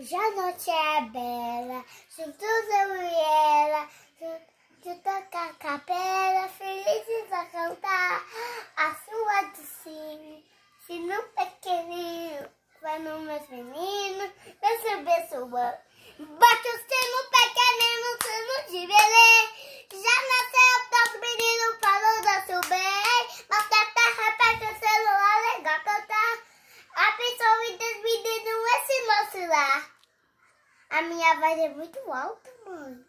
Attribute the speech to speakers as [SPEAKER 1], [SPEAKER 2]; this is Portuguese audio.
[SPEAKER 1] Hoje a noite é bela, juntos eu e ela, de tocar a capela, felizes a cantar. A sua de Se não pequenino, vai no meu menino, vai subir sua. Bate! A minha voz é muito alta, mãe.